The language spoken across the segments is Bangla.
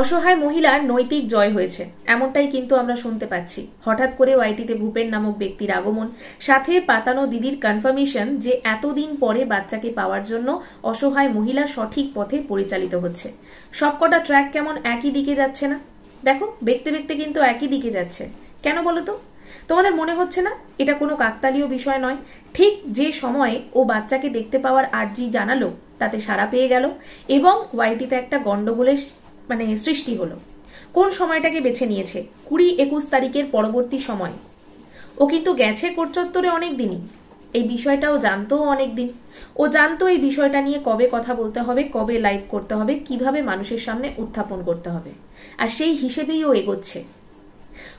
অসহায় মহিলার নৈতিক জয় হয়েছে এমনটাই কিন্তু আমরা শুনতে পাচ্ছি হঠাৎ করে ওয়াইটিতে ভূপেন নামক ব্যক্তির আগমন সাথে পাতানো দিদির কনফার্মেশন যে এতদিন পরে বাচ্চাকে পাওয়ার জন্য অসহায় মহিলা সঠিক পথে পরিচালিত হচ্ছে সবকটা ট্র্যাক কেমন একই দিকে যাচ্ছে না দেখো দেখতে দেখতে কিন্তু একই দিকে যাচ্ছে কেন বলো তো তোমাদের মনে হচ্ছে না এটা কোনো কাকতালীয় বিষয় নয় ঠিক যে সময়ে ও বাচ্চাকে দেখতে পাওয়ার আর্জি জানালো তাতে সাড়া পেয়ে গেল এবং ওয়াইটিতে একটা গন্ডগোলের মানে সৃষ্টি হলো কোন সময়টাকে বেছে নিয়েছে কুড়ি একুশ তারিখের পরবর্তী সময় ও কিন্তু গেছে কোটচত্বরে চত্বরে অনেক দিনই এই বিষয়টাও জানতো অনেক দিন ও জানতো এই বিষয়টা নিয়ে কবে কথা বলতে হবে কবে লাইভ করতে হবে কিভাবে মানুষের সামনে উত্থাপন করতে হবে আর সেই হিসেবেই ও এগোচ্ছে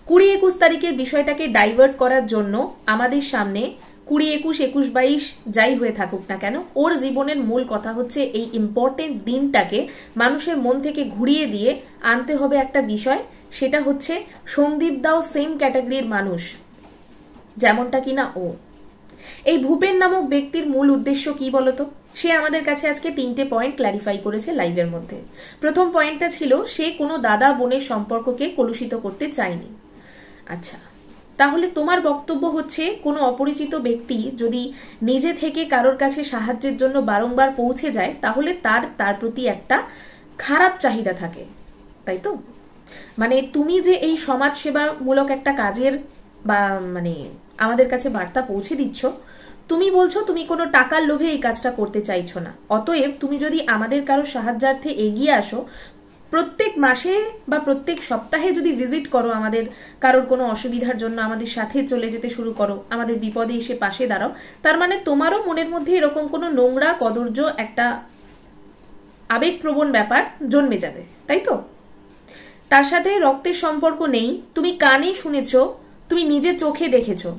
কুড়ি একুশ তারিখের বিষয়টাকে ডাইভার্ট করার জন্য আমাদের সামনে কুড়ি একুশ একুশ বাইশ যাই হয়ে থাকুক না কেন ওর জীবনের মূল কথা হচ্ছে এই ইম্পর্টেন্ট দিনটাকে মানুষের মন থেকে ঘুরিয়ে দিয়ে আনতে হবে একটা বিষয় সেটা হচ্ছে সন্দীপ দাও সেম ক্যাটাগরির মানুষ যেমনটা কিনা ও এই ভূপেন নামক ব্যক্তির মূল উদ্দেশ্য কি বলতো সে আমাদের কাছে আজকে তিনটে পয়েন্ট ক্ল্যারিফাই করেছে লাইভের মধ্যে প্রথম পয়েন্টটা ছিল সে কোনো দাদা বোনের সম্পর্ককে কলুষিত করতে চায়নি আচ্ছা তাহলে তোমার বক্তব্য হচ্ছে কোনো অপরিচিত ব্যক্তি যদি নিজে থেকে কারোর কাছে সাহায্যের জন্য বারংবার পৌঁছে যায় তাহলে তার তার প্রতি একটা খারাপ চাহিদা থাকে তাই তো মানে তুমি যে এই সমাজ সেবামূলক একটা কাজের বা মানে আমাদের কাছে বার্তা পৌঁছে দিচ্ছ তুমি বলছো তুমি কোনো টাকার লোভে এই কাজটা করতে চাইছো না অতএব তুমি যদি আমাদের কারো সাহায্যার্থে এগিয়ে আসো প্রত্যেক মাসে বা প্রত্যেক সপ্তাহে যদি ভিজিট করো আমাদের কারোর কোনো অসুবিধার জন্য আমাদের সাথে চলে যেতে শুরু করো আমাদের বিপদে এসে পাশে দাঁড়াও তার মানে তোমারও মনের মধ্যে এরকম কোনো নোংরা কদর্য একটা আবেগপ্রবণ ব্যাপার জন্মে যাবে তাই তো তার সাথে রক্তের সম্পর্ক নেই তুমি কানে শুনেছ তুমি নিজে চোখে দেখেছো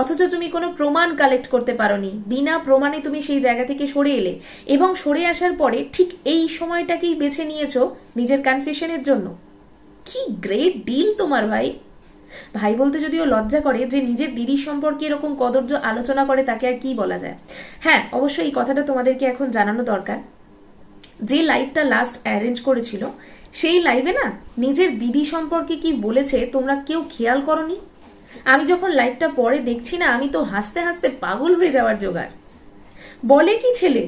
অথচ তুমি কোনো প্রমাণ কালেক্ট করতে পারোনি বিনা প্রমাণে তুমি সেই জায়গা থেকে সরে এলে এবং সরে আসার পরে ঠিক এই সময়টাকেই বেছে নিয়েছ নিজের কনফিউশনের জন্য কি গ্রেট ডিল তোমার ভাই ভাই বলতে যদিও লজ্জা করে যে নিজের দিদির সম্পর্কে এরকম কদর্য আলোচনা করে তাকে আর কি বলা যায় হ্যাঁ অবশ্যই এই কথাটা তোমাদেরকে এখন জানানো দরকার যে লাইভটা লাস্ট অ্যারেঞ্জ করেছিল সেই লাইভে না নিজের দিদি সম্পর্কে কি বলেছে তোমরা কেউ খেয়াল করনি আমি যখন লাইটটা পরে দেখছি না আমি তো হাসতে হাসতে পাগল হয়ে যাওয়ার জোগাড় বলে কি ছেলে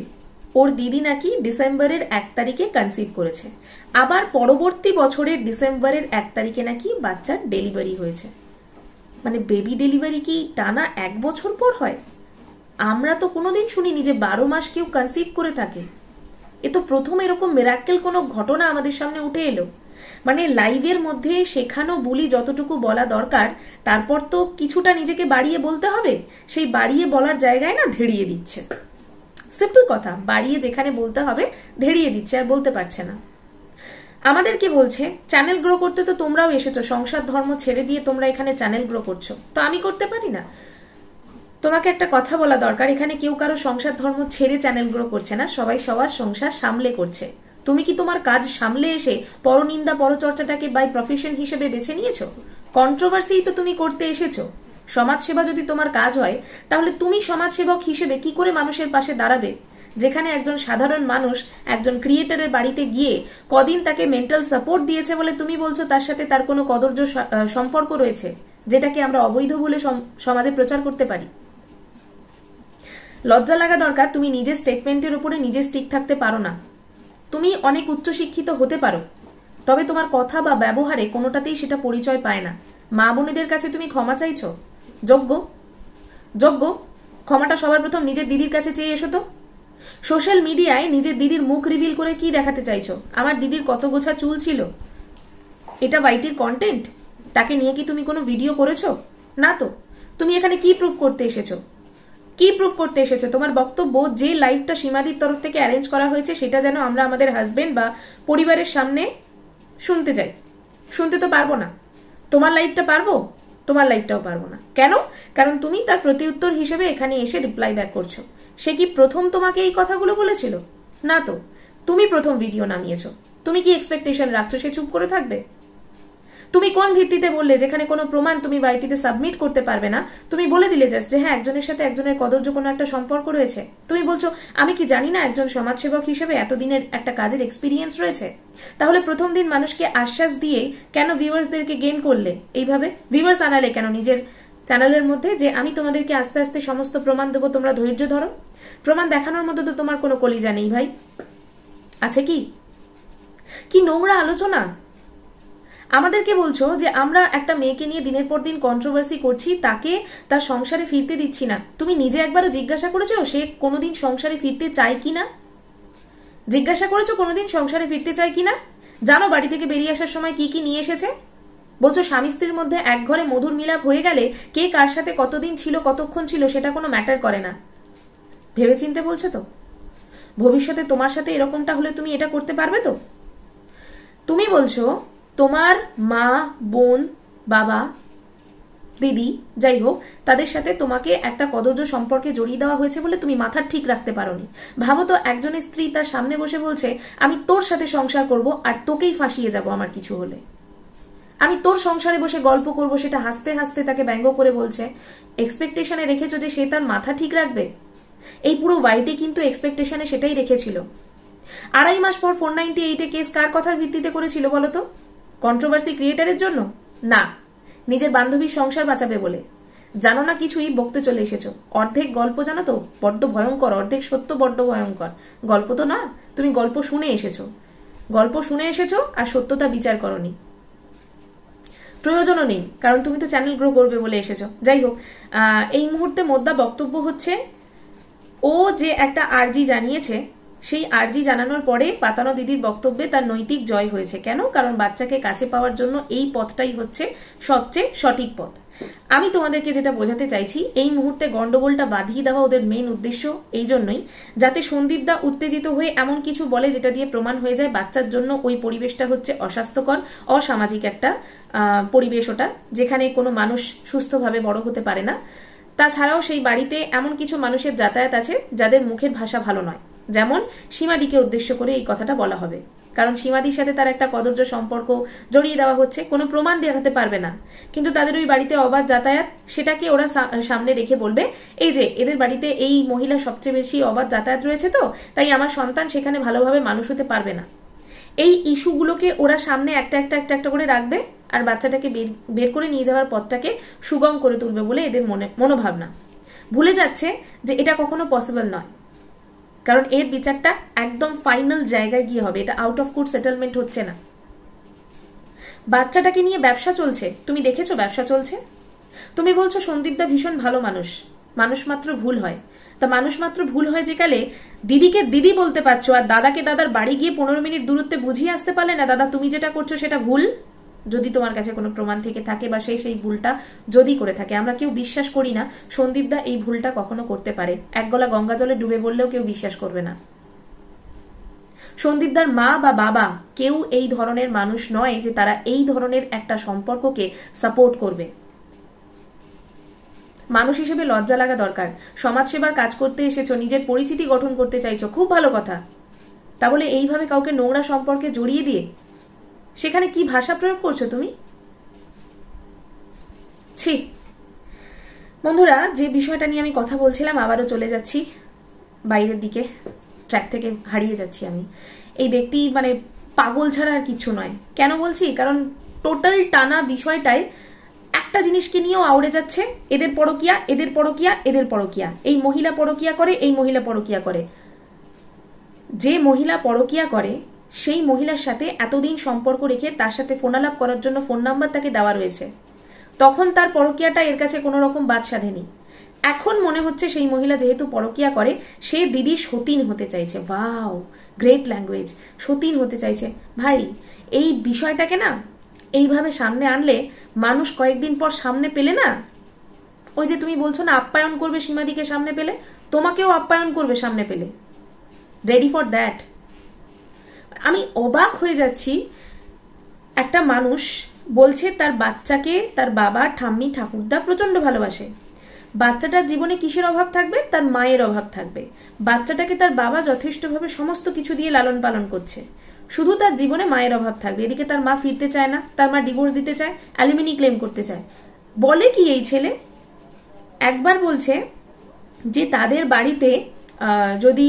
ওর দিদি নাকি ডিসেম্বরের এক তারিখে কনসিভ করেছে আবার পরবর্তী বছরের ডিসেম্বরের এক তারিখে নাকি বাচ্চার ডেলিভারি হয়েছে মানে বেবি ডেলিভারি কি টানা এক বছর পর হয় আমরা তো কোনোদিন শুনিনি যে বারো মাস কেউ কনসিভ করে থাকে এ তো প্রথম এরকম মেরাক্কেল কোনো ঘটনা আমাদের সামনে উঠে এলো মানে লাইভের মধ্যে শেখানো বুলি যতটুকু বলা দরকার তারপর তো কিছুটা নিজেকে বাড়িয়ে বলতে হবে সেই বাড়িয়ে বলার জায়গায় না ধেড়িয়ে দিচ্ছে সিম্পল কথা বাড়িয়ে যেখানে বলতে হবে ধেড়িয়ে দিচ্ছে আর বলতে পারছে না আমাদেরকে বলছে চ্যানেল গ্রো করতে তো তোমরাও এসেছো সংসার ধর্ম ছেড়ে দিয়ে তোমরা এখানে চ্যানেল গ্রো করছো তো আমি করতে পারি না তোমাকে একটা কথা বলা দরকার এখানে কেউ কারো সংসার ধর্ম ছেড়ে চ্যানেল গ্রো করছে না সবাই সবার সংসার সামলে করছে তুমি কি তোমার কাজ সামলে এসে পরনিন্দা পরচর্চাটাকে বাই প্রফেশন হিসেবে বেছে নিয়েছো কন্ট্রোভার্সি তো তুমি করতে এসেছো সমাজসেবা যদি তোমার কাজ হয় তাহলে তুমি সমাজসেবক হিসেবে কি করে মানুষের পাশে দাঁড়াবে যেখানে একজন সাধারণ মানুষ একজন ক্রিয়েটারের বাড়িতে গিয়ে কদিন তাকে মেন্টাল সাপোর্ট দিয়েছে বলে তুমি বলছো তার সাথে তার কোনো কদর্য সম্পর্ক রয়েছে যেটাকে আমরা অবৈধ বলে সমাজে প্রচার করতে পারি লজ্জা লাগা দরকার তুমি নিজের স্টেটমেন্টের উপরে নিজে স্টিক থাকতে পারো না তুমি অনেক উচ্চশিক্ষিত হতে পারো তবে তোমার কথা বা ব্যবহারে কোনোটাতেই সেটা পরিচয় পায় না মা বোনেদের কাছে তুমি ক্ষমা চাইছ যোগ্য যোগ্য ক্ষমাটা সবার প্রথম নিজের দিদির কাছে চেয়ে এসো তো সোশ্যাল মিডিয়ায় নিজের দিদির মুখ রিভিল করে কি দেখাতে চাইছ আমার দিদির কত গোছা চুল ছিল এটা বাইটির কন্টেন্ট তাকে নিয়ে কি তুমি কোনো ভিডিও করেছো না তো তুমি এখানে কি প্রুফ করতে এসেছো কি প্রুফ করতে এসেছো তোমার বক্তব্য যে লাইফটা সীমাদির তরফ থেকে অ্যারেঞ্জ করা হয়েছে সেটা যেন আমরা আমাদের হাজবেন্ড বা পরিবারের সামনে শুনতে যাই শুনতে তো পারবো না তোমার লাইফটা পারবো তোমার লাইফটাও পারবো না কেন কারণ তুমি তার প্রতিউত্তর হিসেবে এখানে এসে রিপ্লাই ব্যাক করছো সে কি প্রথম তোমাকে এই কথাগুলো বলেছিল না তো তুমি প্রথম ভিডিও নামিয়েছ তুমি কি এক্সপেকটেশন রাখছো সে চুপ করে থাকবে তুমি কোন ভিত্তিতে বললে যেখানে কোনো প্রমাণ তুমি ওয়াইটিতে সাবমিট করতে পারবে না তুমি বলে দিলে জাস্ট যে হ্যাঁ একজনের সাথে একজনের কদর্য কোনো একটা সম্পর্ক রয়েছে তুমি বলছো আমি কি জানি না একজন সমাজসেবক হিসেবে এতদিনের একটা কাজের এক্সপিরিয়েন্স রয়েছে তাহলে প্রথম দিন মানুষকে আশ্বাস দিয়ে কেন ভিউয়ার্সদেরকে গেন করলে এইভাবে ভিউয়ার্স আনালে কেন নিজের চ্যানেলের মধ্যে যে আমি তোমাদেরকে আস্তে আস্তে সমস্ত প্রমাণ দেবো তোমরা ধৈর্য ধরো প্রমাণ দেখানোর মতো তো তোমার কোনো কলিজা নেই ভাই আছে কি কি নোংরা আলোচনা আমাদেরকে বলছো যে আমরা একটা মেয়েকে নিয়ে দিনের পর দিন কন্ট্রোভার্সি করছি তাকে তার সংসারে ফিরতে দিচ্ছি না তুমি নিজে একবারও জিজ্ঞাসা করেছো সে কোনোদিন সংসারে ফিরতে চায় কি না জিজ্ঞাসা করেছো কোনোদিন সংসারে ফিরতে চায় কি না জানো বাড়ি থেকে বেরিয়ে আসার সময় কি কি নিয়ে এসেছে বলছো স্বামী স্ত্রীর মধ্যে এক ঘরে মধুর মিলাপ হয়ে গেলে কে কার সাথে কতদিন ছিল কতক্ষণ ছিল সেটা কোনো ম্যাটার করে না ভেবে চিনতে বলছো তো ভবিষ্যতে তোমার সাথে এরকমটা হলে তুমি এটা করতে পারবে তো তুমি বলছো তোমার মা বোন বাবা দিদি যাই হোক তাদের সাথে তোমাকে একটা কদর্য সম্পর্কে জড়িয়ে দেওয়া হয়েছে বলে তুমি মাথা ঠিক রাখতে পারোনি ভাবো তো একজনের স্ত্রী তার সামনে বসে বলছে আমি তোর সাথে সংসার করব আর তোকেই ফাঁসিয়ে যাব আমার কিছু হলে আমি তোর সংসারে বসে গল্প করব সেটা হাসতে হাসতে তাকে ব্যঙ্গ করে বলছে এক্সপেকটেশনে রেখেছ যে সে তার মাথা ঠিক রাখবে এই পুরো ওয়াইটে কিন্তু এক্সপেকটেশনে সেটাই রেখেছিল আড়াই মাস পর ফোর নাইনটি এইটে কেস কার কথার ভিত্তিতে করেছিল বলতো কন্ট্রোভার্সি ক্রিয়েটারের জন্য না নিজের বান্ধবীর সংসার বাঁচাবে বলে জানো না কিছুই বকতে চলে এসেছো অর্ধেক গল্প জানো তো বড্ড ভয়ঙ্কর অর্ধেক সত্য বড্ড ভয়ঙ্কর গল্প তো না তুমি গল্প শুনে এসেছো গল্প শুনে এসেছো আর সত্যতা বিচার করনি প্রয়োজনও নেই কারণ তুমি তো চ্যানেল গ্রো করবে বলে এসেছো যাই হোক এই মুহূর্তে মোদ্দা বক্তব্য হচ্ছে ও যে একটা আর্জি জানিয়েছে সেই আর্জি জানানোর পরে পাতানো দিদির বক্তব্যে তার নৈতিক জয় হয়েছে কেন কারণ বাচ্চাকে কাছে পাওয়ার জন্য এই পথটাই হচ্ছে সবচেয়ে সঠিক পথ আমি তোমাদেরকে যেটা বোঝাতে চাইছি এই মুহূর্তে গন্ডগোলটা বাঁধিয়ে দেওয়া ওদের মেন উদ্দেশ্য এই জন্যই যাতে সন্দীপদা উত্তেজিত হয়ে এমন কিছু বলে যেটা দিয়ে প্রমাণ হয়ে যায় বাচ্চার জন্য ওই পরিবেশটা হচ্ছে অস্বাস্থ্যকর অসামাজিক একটা পরিবেশ ওটা যেখানে কোনো মানুষ সুস্থভাবে বড় হতে পারে না তাছাড়াও সেই বাড়িতে এমন কিছু মানুষের যাতায়াত আছে যাদের মুখের ভাষা ভালো নয় যেমন সীমাদিকে উদ্দেশ্য করে এই কথাটা বলা হবে কারণ সীমাদির সাথে তার একটা কদর্য সম্পর্ক জড়িয়ে দেওয়া হচ্ছে কোনো প্রমাণ দেখাতে পারবে না কিন্তু তাদের ওই বাড়িতে অবাধ যাতায়াত সেটাকে ওরা সামনে রেখে বলবে এই যে এদের বাড়িতে এই মহিলা সবচেয়ে বেশি অবাধ যাতায়াত রয়েছে তো তাই আমার সন্তান সেখানে ভালোভাবে মানুষ হতে পারবে না এই ইস্যুগুলোকে ওরা সামনে একটা একটা একটা একটা করে রাখবে আর বাচ্চাটাকে বের করে নিয়ে যাওয়ার পথটাকে সুগম করে তুলবে বলে এদের মনে মনোভাবনা ভুলে যাচ্ছে যে এটা কখনো পসিবল নয় কারণ এর বিচারটা একদম ফাইনাল জায়গায় গিয়ে হবে এটা আউট অফ কোর্ট সেটেলমেন্ট হচ্ছে না বাচ্চাটাকে নিয়ে ব্যবসা চলছে তুমি দেখেছো ব্যবসা চলছে তুমি বলছো সন্দীপদা ভীষণ ভালো মানুষ মানুষ মাত্র ভুল হয় তা মানুষ মাত্র ভুল হয় কালে দিদিকে দিদি বলতে পারছো আর দাদাকে দাদার বাড়ি গিয়ে পনেরো মিনিট দূরত্বে বুঝিয়ে আসতে পারলে না দাদা তুমি যেটা করছো সেটা ভুল যদি তোমার কাছে কোনো প্রমাণ থেকে থাকে বা সেই সেই ভুলটা যদি করে থাকে আমরা কেউ বিশ্বাস করি না সন্দীপদা এই ভুলটা কখনো করতে পারে এক গলা গঙ্গা জলে ডুবে বললেও কেউ বিশ্বাস করবে না সন্দীপদার মা বা বাবা কেউ এই ধরনের মানুষ নয় যে তারা এই ধরনের একটা সম্পর্ককে সাপোর্ট করবে মানুষ হিসেবে লজ্জা লাগা দরকার সমাজসেবার কাজ করতে এসেছো নিজের পরিচিতি গঠন করতে চাইছো খুব ভালো কথা তাহলে এইভাবে কাউকে নোংরা সম্পর্কে জড়িয়ে দিয়ে সেখানে কি ভাষা প্রয়োগ করছো তুমি ছি বন্ধুরা যে বিষয়টা নিয়ে আমি কথা বলছিলাম আবারও চলে যাচ্ছি বাইরের দিকে ট্র্যাক থেকে হারিয়ে যাচ্ছি আমি এই ব্যক্তি মানে পাগল ছাড়া আর কিছু নয় কেন বলছি কারণ টোটাল টানা বিষয়টায় একটা জিনিসকে নিয়েও আউড়ে যাচ্ছে এদের পরকিয়া এদের পরকিয়া এদের পরকিয়া এই মহিলা পরকিয়া করে এই মহিলা পরকিয়া করে যে মহিলা পরকিয়া করে সেই মহিলার সাথে এতদিন সম্পর্ক রেখে তার সাথে ফোনালাপ করার জন্য ফোন নাম্বার তাকে দেওয়া রয়েছে তখন তার পরকিয়াটা এর কাছে কোনো রকম বাদ সাধেনি এখন মনে হচ্ছে সেই মহিলা যেহেতু পরকিয়া করে সে দিদি সতীন হতে চাইছে ভাও গ্রেট ল্যাঙ্গুয়েজ সতীন হতে চাইছে ভাই এই বিষয়টাকে না এইভাবে সামনে আনলে মানুষ কয়েকদিন পর সামনে পেলে না ওই যে তুমি বলছো না আপ্যায়ন করবে সীমাদিকে সামনে পেলে তোমাকেও আপ্যায়ন করবে সামনে পেলে রেডি ফর দ্যাট আমি অবাক হয়ে যাচ্ছি একটা মানুষ বলছে তার বাচ্চাকে তার বাবা ঠাম্মি ঠাকুরদা প্রচণ্ড ভালোবাসে বাচ্চাটার জীবনে কিসের অভাব থাকবে তার মায়ের অভাব থাকবে বাচ্চাটাকে তার বাবা যথেষ্টভাবে সমস্ত কিছু দিয়ে লালন পালন করছে শুধু তার জীবনে মায়ের অভাব থাকবে এদিকে তার মা ফিরতে চায় না তার মা ডিভোর্স দিতে চায় অ্যালুমিনি ক্লেম করতে চায় বলে কি এই ছেলে একবার বলছে যে তাদের বাড়িতে যদি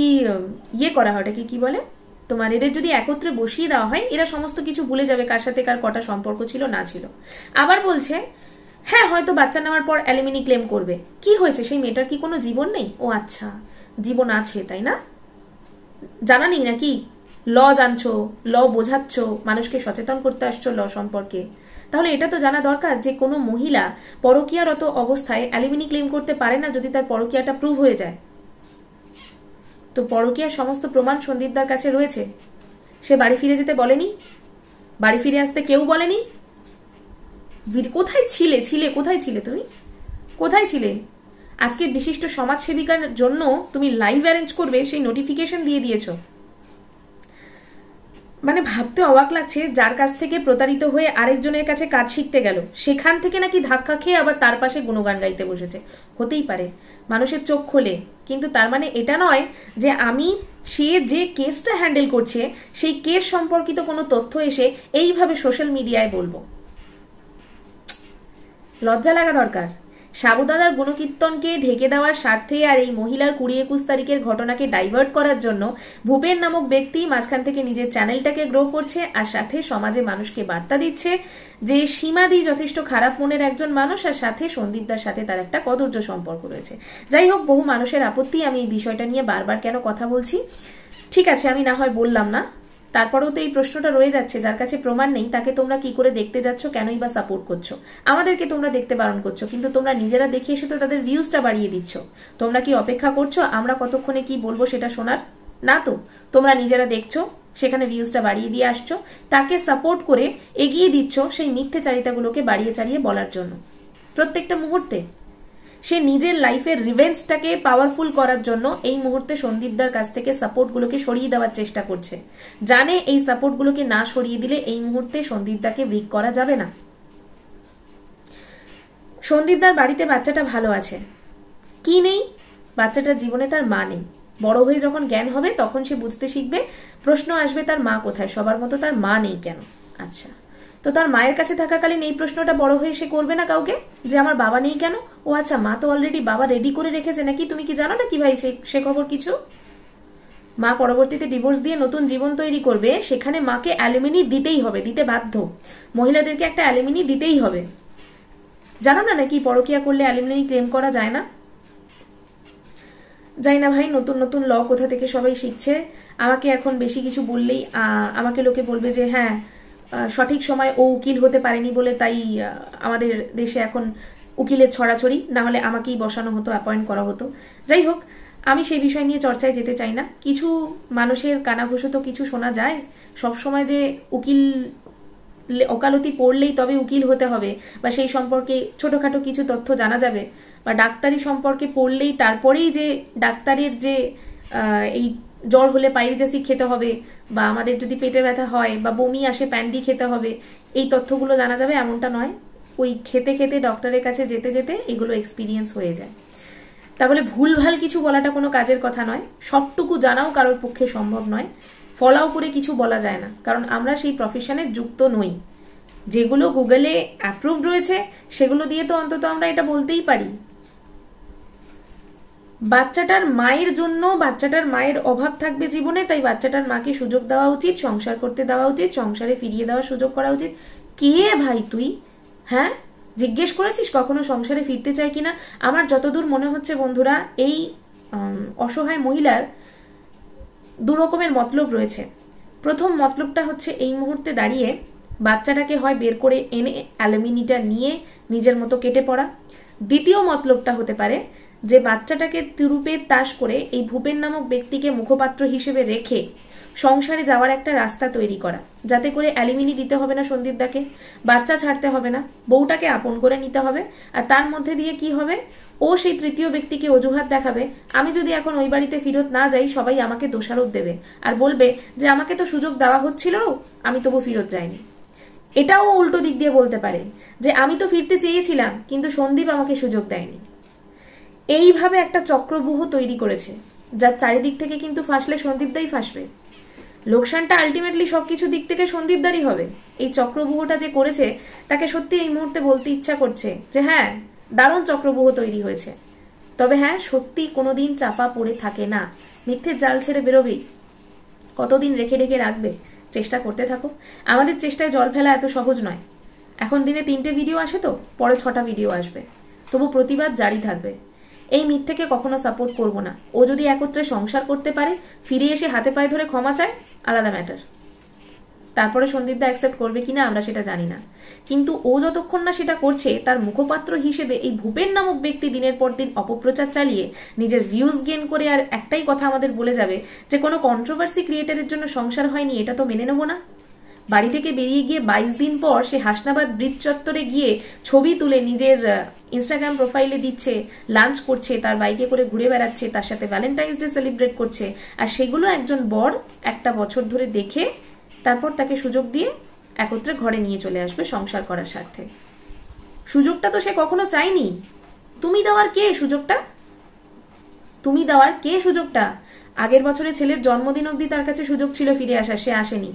ইয়ে করা হয় কি বলে তোমার এদের যদি একত্রে বসিয়ে দেওয়া হয় এরা সমস্ত কিছু ভুলে যাবে কার সাথে কার কটা সম্পর্ক ছিল না ছিল আবার বলছে হ্যাঁ হয়তো বাচ্চা নেওয়ার পর অ্যালিমিনি ক্লেম করবে কি হয়েছে সেই মেয়েটার কি কোনো জীবন নেই ও আচ্ছা জীবন আছে তাই না জানা নেই নাকি ল জানছো ল বোঝাচ্ছ মানুষকে সচেতন করতে আসছো ল সম্পর্কে তাহলে এটা তো জানা দরকার যে কোনো মহিলা পরকীয়ারত অবস্থায় অ্যালিমিনি ক্লেম করতে পারে না যদি তার পরকীয়াটা প্রুভ হয়ে যায় তো পরকীয়ার সমস্ত প্রমাণ সন্দীপদার কাছে রয়েছে সে বাড়ি ফিরে যেতে বলেনি বাড়ি ফিরে আসতে কেউ বলেনি কোথায় ছিলে ছিলে কোথায় ছিলে তুমি কোথায় ছিলে আজকে বিশিষ্ট সমাজসেবিকার জন্য তুমি লাইভ অ্যারেঞ্জ করবে সেই নোটিফিকেশন দিয়ে দিয়েছ মানে ভাবতে অবাক লাগছে যার কাছ থেকে প্রতারিত হয়ে আরেকজনের কাছে কাজ শিখতে গেল সেখান থেকে নাকি ধাক্কা খেয়ে আবার তার পাশে গুণগান গাইতে বসেছে হতেই পারে মানুষের চোখ খোলে কিন্তু তার মানে এটা নয় যে আমি সে যে কেসটা হ্যান্ডেল করছে সেই কেস সম্পর্কিত কোনো তথ্য এসে এইভাবে সোশ্যাল মিডিয়ায় বলবো লজ্জা লাগা দরকার সাবুদাদার গুণকীর্তনকে ঢেকে দেওয়ার স্বার্থে আর এই মহিলার কুড়ি একুশ তারিখের ঘটনাকে ডাইভার্ট করার জন্য ভূপেন নামক ব্যক্তি মাঝখান থেকে নিজের চ্যানেলটাকে গ্রো করছে আর সাথে সমাজে মানুষকে বার্তা দিচ্ছে যে সীমাদি যথেষ্ট খারাপ মনের একজন মানুষ আর সাথে সন্দীপদার সাথে তার একটা কদর্য সম্পর্ক রয়েছে যাই হোক বহু মানুষের আপত্তি আমি এই বিষয়টা নিয়ে বারবার কেন কথা বলছি ঠিক আছে আমি না হয় বললাম না তারপরেও তো এই প্রশ্নটা রয়ে যাচ্ছে যার কাছে প্রমাণ নেই তাকে তোমরা কি করে দেখতে যাচ্ছ কেনই বা সাপোর্ট করছো আমাদেরকে তোমরা দেখতে বারণ করছো কিন্তু তোমরা নিজেরা দেখে এসে তো তাদের ভিউজটা বাড়িয়ে দিচ্ছ তোমরা কি অপেক্ষা করছো আমরা কতক্ষণে কি বলবো সেটা শোনার না তো তোমরা নিজেরা দেখছো সেখানে ভিউজটা বাড়িয়ে দিয়ে আসছো তাকে সাপোর্ট করে এগিয়ে দিচ্ছ সেই মিথ্যে চারিতাগুলোকে বাড়িয়ে চালিয়ে বলার জন্য প্রত্যেকটা মুহূর্তে সে নিজের লাইফের রিভেঞ্জটাকে পাওয়ারফুল করার জন্য এই মুহূর্তে সন্দীপদার কাছ থেকে সাপোর্টগুলোকে সরিয়ে দেওয়ার চেষ্টা করছে জানে এই সাপোর্টগুলোকে না সরিয়ে দিলে এই মুহূর্তে সন্দীপদাকে উইক করা যাবে না সন্দীপদার বাড়িতে বাচ্চাটা ভালো আছে কি নেই বাচ্চাটার জীবনে তার মা নেই বড় হয়ে যখন জ্ঞান হবে তখন সে বুঝতে শিখবে প্রশ্ন আসবে তার মা কোথায় সবার মতো তার মা নেই কেন আচ্ছা তো তার মায়ের কাছে থাকাকালীন এই প্রশ্নটা বড় হয়ে সে করবে না কাউকে যে আমার বাবা নেই কেন ও আচ্ছা মা তো অলরেডি বাবা রেডি করে রেখেছে নাকি তুমি কি জানো নাকি ভাই সে খবর কিছু মা পরবর্তীতে ডিভোর্স দিয়ে নতুন জীবন তৈরি করবে সেখানে মাকে অ্যালুমিনি দিতেই হবে দিতে বাধ্য মহিলাদেরকে একটা অ্যালুমিনি দিতেই হবে জানো না নাকি পরকিয়া করলে অ্যালুমিনি ক্লেম করা যায় না যাই না ভাই নতুন নতুন ল কোথা থেকে সবাই শিখছে আমাকে এখন বেশি কিছু বললেই আমাকে লোকে বলবে যে হ্যাঁ সঠিক সময় ও উকিল হতে পারেনি বলে তাই আমাদের দেশে এখন উকিলের ছড়াছড়ি না হলে আমাকেই বসানো হতো অ্যাপয়েন্ট করা হতো যাই হোক আমি সেই বিষয় নিয়ে চর্চায় যেতে চাই না কিছু মানুষের কানাঘুষো তো কিছু শোনা যায় সব সময় যে উকিল ওকালতি পড়লেই তবে উকিল হতে হবে বা সেই সম্পর্কে ছোটখাটো কিছু তথ্য জানা যাবে বা ডাক্তারি সম্পর্কে পড়লেই তারপরেই যে ডাক্তারের যে এই জ্বর হলে পাইরিজাসি খেতে হবে বা আমাদের যদি পেটে ব্যথা হয় বা বমি আসে প্যান্ডি খেতে হবে এই তথ্যগুলো জানা যাবে এমনটা নয় ওই খেতে খেতে ডক্টরের কাছে যেতে যেতে এগুলো এক্সপিরিয়েন্স হয়ে যায় তাহলে ভুলভাল কিছু বলাটা কোনো কাজের কথা নয় সবটুকু জানাও কারোর পক্ষে সম্ভব নয় ফলাও করে কিছু বলা যায় না কারণ আমরা সেই প্রফেশনে যুক্ত নই যেগুলো গুগলে অ্যাপ্রুভ রয়েছে সেগুলো দিয়ে তো অন্তত আমরা এটা বলতেই পারি বাচ্চাটার মায়ের জন্য বাচ্চাটার মায়ের অভাব থাকবে জীবনে তাই বাচ্চাটার মাকে সুযোগ দেওয়া উচিত সংসার করতে দেওয়া উচিত সংসারে ফিরিয়ে দেওয়ার সুযোগ করা উচিত কে ভাই তুই হ্যাঁ জিজ্ঞেস করেছিস কখনো সংসারে ফিরতে চায় কিনা আমার যতদূর মনে হচ্ছে বন্ধুরা এই অসহায় মহিলার দুরকমের মতলব রয়েছে প্রথম মতলবটা হচ্ছে এই মুহূর্তে দাঁড়িয়ে বাচ্চাটাকে হয় বের করে এনে অ্যালুমিনিটা নিয়ে নিজের মতো কেটে পড়া দ্বিতীয় মতলবটা হতে পারে যে বাচ্চাটাকে তিরুপের তাস করে এই ভূপেন নামক ব্যক্তিকে মুখপাত্র হিসেবে রেখে সংসারে যাওয়ার একটা রাস্তা তৈরি করা যাতে করে অ্যালিমিনি দিতে হবে না সন্দীপদাকে বাচ্চা ছাড়তে হবে না বউটাকে আপন করে নিতে হবে আর তার মধ্যে দিয়ে কি হবে ও সেই তৃতীয় ব্যক্তিকে অজুহাত দেখাবে আমি যদি এখন ওই বাড়িতে ফেরত না যাই সবাই আমাকে দোষারোপ দেবে আর বলবে যে আমাকে তো সুযোগ দেওয়া হচ্ছিল আমি তবু ফেরত যাইনি এটাও উল্টো দিক দিয়ে বলতে পারে যে আমি তো ফিরতে চেয়েছিলাম কিন্তু সন্দীপ আমাকে সুযোগ দেয়নি এইভাবে একটা চক্রবুহ তৈরি করেছে যার চারিদিক থেকে কিন্তু ফাঁসলে সন্দীপদাই ফাঁসবে লোকসানটা আলটিমেটলি সবকিছু দিক থেকে সন্দীপদারই হবে এই চক্রবুহটা যে করেছে তাকে সত্যি এই মুহূর্তে বলতে ইচ্ছা করছে যে হ্যাঁ দারুণ চক্রবুহ তৈরি হয়েছে তবে হ্যাঁ সত্যি কোনোদিন চাপা পড়ে থাকে না মিথ্যে জাল ছেড়ে বেরোবে কতদিন রেখে রেখে রাখবে চেষ্টা করতে থাকো আমাদের চেষ্টায় জল ফেলা এত সহজ নয় এখন দিনে তিনটে ভিডিও আসে তো পরে ছটা ভিডিও আসবে তবু প্রতিবাদ জারি থাকবে এই মিথ্যেকে কখনো সাপোর্ট করব না ও যদি একত্রে সংসার করতে পারে ফিরে এসে হাতে পায়ে ধরে ক্ষমা চায় আলাদা ম্যাটার তারপরে সন্দীপদা অ্যাকসেপ্ট করবে কিনা আমরা সেটা জানি না কিন্তু ও যতক্ষণ না সেটা করছে তার মুখপাত্র হিসেবে এই ভূপের নামক ব্যক্তি দিনের পর দিন অপপ্রচার চালিয়ে নিজের ভিউজ গেন করে আর একটাই কথা আমাদের বলে যাবে যে কোনো কন্ট্রোভার্সি ক্রিয়েটারের জন্য সংসার হয়নি এটা তো মেনে নেবো না বাড়ি থেকে বেরিয়ে গিয়ে বাইশ দিন পর সে হাসনাবাদ ব্রিজ চত্বরে গিয়ে ছবি তুলে নিজের ইনস্টাগ্রাম প্রোফাইলে দিচ্ছে লাঞ্চ করছে তার বাইকে করে ঘুরে বেড়াচ্ছে তার সাথে ভ্যালেন্টাইন্স ডে সেলিব্রেট করছে আর সেগুলো একজন বর একটা বছর ধরে দেখে তারপর তাকে সুযোগ দিয়ে একত্রে ঘরে নিয়ে চলে আসবে সংসার করার স্বার্থে সুযোগটা তো সে কখনো চায়নি তুমি দেওয়ার কে সুযোগটা তুমি দেওয়ার কে সুযোগটা আগের বছরে ছেলের জন্মদিন অবধি তার কাছে সুযোগ ছিল ফিরে আসা সে আসেনি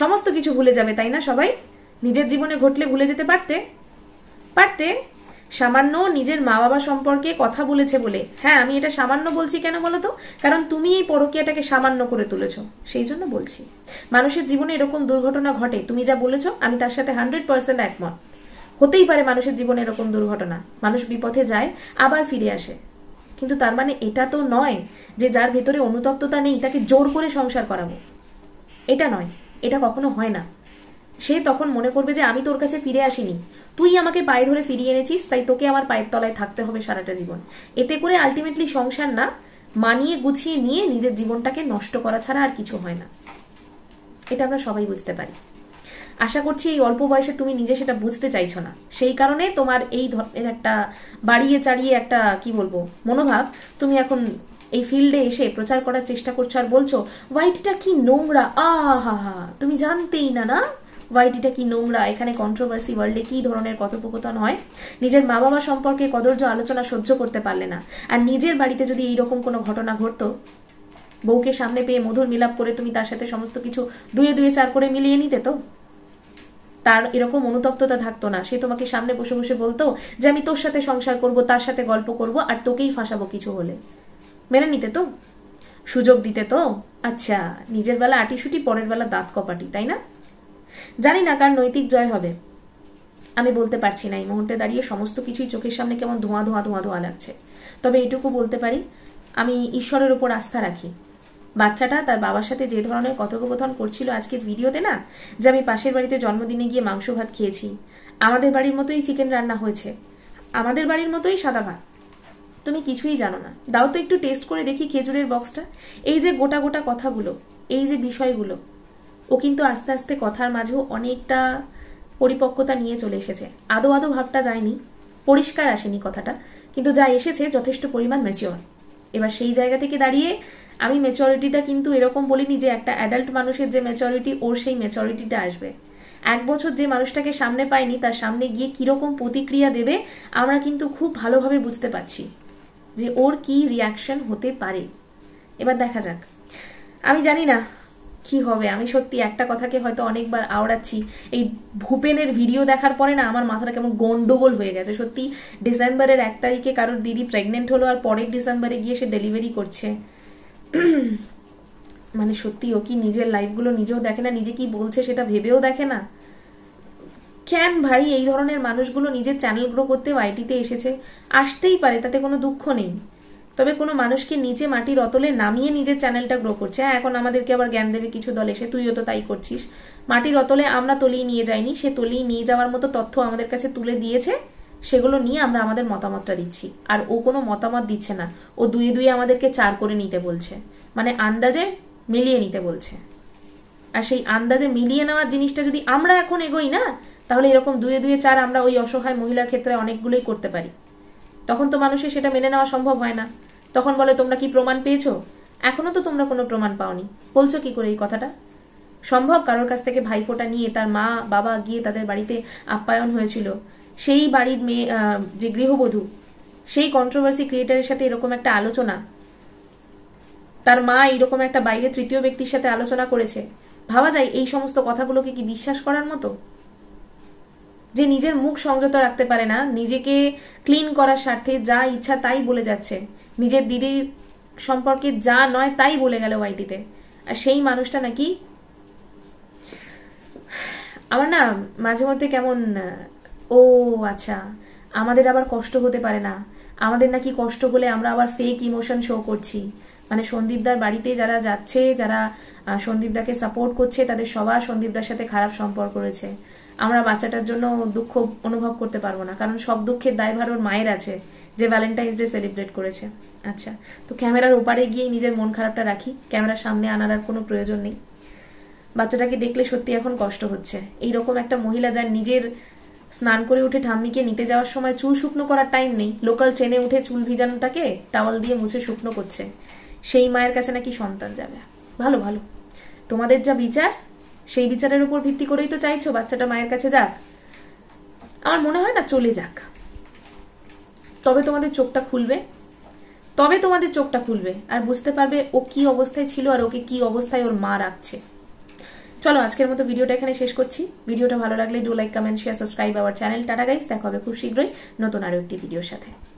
সমস্ত কিছু ভুলে যাবে তাই না সবাই নিজের জীবনে ঘটলে ভুলে যেতে পারতে পারতে সামান্য নিজের মা বাবা সম্পর্কে কথা বলেছে বলে হ্যাঁ আমি এটা সামান্য বলছি কেন বলতো কারণ তুমি এই পরকীয়াটাকে সামান্য করে তুলেছ সেই জন্য বলছি মানুষের জীবনে এরকম দুর্ঘটনা ঘটে তুমি যা বলেছ আমি তার সাথে হান্ড্রেড পার্সেন্ট একমত হতেই পারে মানুষের জীবনে এরকম দুর্ঘটনা মানুষ বিপথে যায় আবার ফিরে আসে কিন্তু তার মানে এটা তো নয় যে যার ভেতরে অনুতপ্ততা নেই তাকে জোর করে সংসার করাবো এটা নয় এটা কখনো হয় না সে তখন মনে করবে যে আমি তোর কাছে ফিরে আসিনি তুই আমাকে পায়ে ধরে ফিরিয়ে এনেছিস তাই তোকে আমার পায়ের তলায় থাকতে হবে সারাটা জীবন এতে করে আলটিমেটলি সংসার না মানিয়ে গুছিয়ে নিয়ে নিজের জীবনটাকে নষ্ট করা ছাড়া আর কিছু হয় না এটা আমরা সবাই বুঝতে পারি আশা করছি এই অল্প বয়সে তুমি নিজে সেটা বুঝতে চাইছো না সেই কারণে তোমার এই ধরনের একটা বাড়িয়ে চাড়িয়ে একটা কি বলবো মনোভাব তুমি এখন এই ফিল্ডে এসে প্রচার করার চেষ্টা করছো আর বলছো হোয়াইটটা কি নোংরা আহা হা হা তুমি জানতেই না না হোয়াইটিটা কি নোংরা এখানে কন্ট্রোভার্সি ওয়ার্ল্ডে কি ধরনের কথোপকথন হয় নিজের মা বাবা সম্পর্কে কদর্য আলোচনা সহ্য করতে পারলে না আর নিজের বাড়িতে যদি এইরকম কোনো ঘটনা ঘটতো বউকে সামনে পেয়ে মধুর মিলাপ করে তুমি তার সাথে সমস্ত কিছু দুয়ে দুয়ে চার করে মিলিয়ে নিতে তো তার এরকম অনুতপ্ততা থাকতো না সে তোমাকে সামনে বসে বসে বলতো যে আমি তোর সাথে সংসার করব তার সাথে গল্প করব আর তোকেই ফাঁসাবো কিছু হলে মেনে নিতে তো সুযোগ দিতে তো আচ্ছা নিজের বেলা আটিসুটি পরের বেলা দাঁত কপাটি তাই না জানি না কার নৈতিক জয় হবে আমি বলতে পারছি না এই মুহূর্তে দাঁড়িয়ে সমস্ত কিছুই চোখের সামনে কেমন ধোঁয়া ধোঁয়া ধোঁয়া ধোঁয়া লাগছে তবে এটুকু বলতে পারি আমি ঈশ্বরের ওপর আস্থা রাখি বাচ্চাটা তার বাবার সাথে যে ধরনের কথোপকথন করছিল আজকের ভিডিওতে না যে আমি পাশের বাড়িতে জন্মদিনে গিয়ে মাংস ভাত খেয়েছি আমাদের বাড়ির মতোই চিকেন রান্না হয়েছে আমাদের বাড়ির মতোই সাদা ভাত তুমি কিছুই জানো না দাও তো একটু টেস্ট করে দেখি খেজুরের বক্সটা এই যে গোটা গোটা কথাগুলো এই যে বিষয়গুলো ও কিন্তু আস্তে আস্তে কথার মাঝেও অনেকটা পরিপক্কতা নিয়ে চলে এসেছে আদো আদো ভাবটা যায়নি পরিষ্কার আসেনি কথাটা কিন্তু যা এসেছে যথেষ্ট পরিমাণ ম্যাচিওর এবার সেই জায়গা থেকে দাঁড়িয়ে আমি মেচরিটিটা কিন্তু এরকম বলিনি যে একটা অ্যাডাল্ট মানুষের যে মেচরিটি ওর সেই মেচরিটিটা আসবে এক বছর যে মানুষটাকে সামনে পায়নি তার সামনে গিয়ে কিরকম প্রতিক্রিয়া দেবে আমরা কিন্তু খুব ভালোভাবে বুঝতে পারছি যে ওর কি রিয়াকশন হতে পারে এবার দেখা যাক আমি জানি না কি হবে আমি সত্যি একটা কথাকে হয়তো অনেকবার আওড়াচ্ছি এই ভূপেনের ভিডিও দেখার পরে না আমার মাথাটা কেমন গন্ডগোল হয়ে গেছে সত্যি ডিসেম্বরের এক তারিখে কারোর দিদি প্রেগনেন্ট হলো আর পরের ডিসেম্বরে গিয়ে সে ডেলিভারি করছে মানে সত্যি ও কি নিজের লাইফগুলো নিজেও দেখে না নিজে কি বলছে সেটা ভেবেও দেখে না কেন ভাই এই ধরনের মানুষগুলো নিজের চ্যানেল গ্রো করতে ওয়াইটিতে এসেছে আসতেই পারে তাতে কোনো দুঃখ নেই তবে কোনো মানুষকে নিচে মাটির অতলে নামিয়ে নিজের চ্যানেলটা গ্রো করছে হ্যাঁ এখন আমাদেরকে আবার জ্ঞান দেবে কিছু দল এসে তুইও তো তাই করছিস মাটির অতলে আমরা তলিয়ে নিয়ে যাইনি সে তলিয়ে নিয়ে যাওয়ার মতো তথ্য আমাদের কাছে তুলে দিয়েছে সেগুলো নিয়ে আমরা আমাদের মতামতটা দিচ্ছি আর ও কোনো মতামত দিচ্ছে না ও দুয়ে দুয়ে আমাদেরকে চার করে নিতে বলছে মানে আন্দাজে মিলিয়ে নিতে বলছে আর সেই আন্দাজে মিলিয়ে নেওয়ার জিনিসটা যদি আমরা এখন এগোই না তাহলে এরকম দুয়ে দুয়ে চার আমরা ওই অসহায় মহিলার ক্ষেত্রে অনেকগুলোই করতে পারি তখন তো মানুষের সেটা মেনে নেওয়া সম্ভব হয় না তখন বলে তোমরা কি প্রমাণ পেয়েছো এখনো তো তোমরা কোনো প্রমাণ পাওনি বলছো কি করে এই কথাটা সম্ভব কারোর কাছ থেকে ভাইফোঁটা নিয়ে তার মা বাবা গিয়ে তাদের বাড়িতে আপ্যায়ন হয়েছিল সেই বাড়ির মেয়ে যে গৃহবধূ সেই কন্ট্রোভার্সি ক্রিয়েটারের সাথে এরকম একটা আলোচনা তার মা এইরকম একটা বাইরে তৃতীয় ব্যক্তির সাথে আলোচনা করেছে ভাবা যায় এই সমস্ত কথাগুলোকে কি বিশ্বাস করার মতো যে নিজের মুখ সংযত রাখতে পারে না নিজেকে ক্লিন করার স্বার্থে যা ইচ্ছা তাই বলে যাচ্ছে নিজের দিদির সম্পর্কে যা নয় তাই বলে গেল ওয়াইটিতে আর সেই মানুষটা নাকি আমার না মাঝে মধ্যে কেমন ও আচ্ছা আমাদের আবার কষ্ট হতে পারে না আমাদের নাকি কষ্ট হলে আমরা আবার ফেক ইমোশন শো করছি মানে সন্দীপদার বাড়িতে যারা যাচ্ছে যারা সন্দীপদাকে সাপোর্ট করছে তাদের সবার সন্দীপদার সাথে খারাপ সম্পর্ক রয়েছে আমরা বাচ্চাটার জন্য দুঃখ অনুভব করতে পারবো না কারণ সব দুঃখের দায়ভার ওর মায়ের আছে যে ভ্যালেন্টাইন্স ডে সেলিব্রেট করেছে আচ্ছা তো ক্যামেরার ওপারে গিয়ে নিজের মন খারাপটা রাখি ক্যামেরার সামনে আনার আর কোনো প্রয়োজন নেই বাচ্চাটাকে দেখলে সত্যি এখন কষ্ট হচ্ছে এইরকম একটা মহিলা যার নিজের স্নান করে উঠে ঠাম্মিকে নিতে যাওয়ার সময় চুল শুকনো করার টাইম নেই লোকাল ট্রেনে উঠে চুল ভিজানোটাকে টাওয়াল দিয়ে মুছে শুকনো করছে সেই মায়ের কাছে নাকি সন্তান যাবে ভালো ভালো তোমাদের যা বিচার সেই বিচারের উপর ভিত্তি করেই তো চাইছো বাচ্চাটা মায়ের কাছে যাক আমার মনে হয় না চলে যাক তবে তোমাদের চোখটা খুলবে তবে তোমাদের চোখটা খুলবে আর বুঝতে পারবে ও কি অবস্থায় ছিল আর ওকে কি অবস্থায় ওর মা রাখছে চলো আজকের মতো ভিডিওটা এখানে শেষ করছি ভিডিওটা ভালো লাগলে do like comment share subscribe our channel tata guys দেখা হবে খুব শীঘ্রই নতুন আরও একটি ভিডিওর সাথে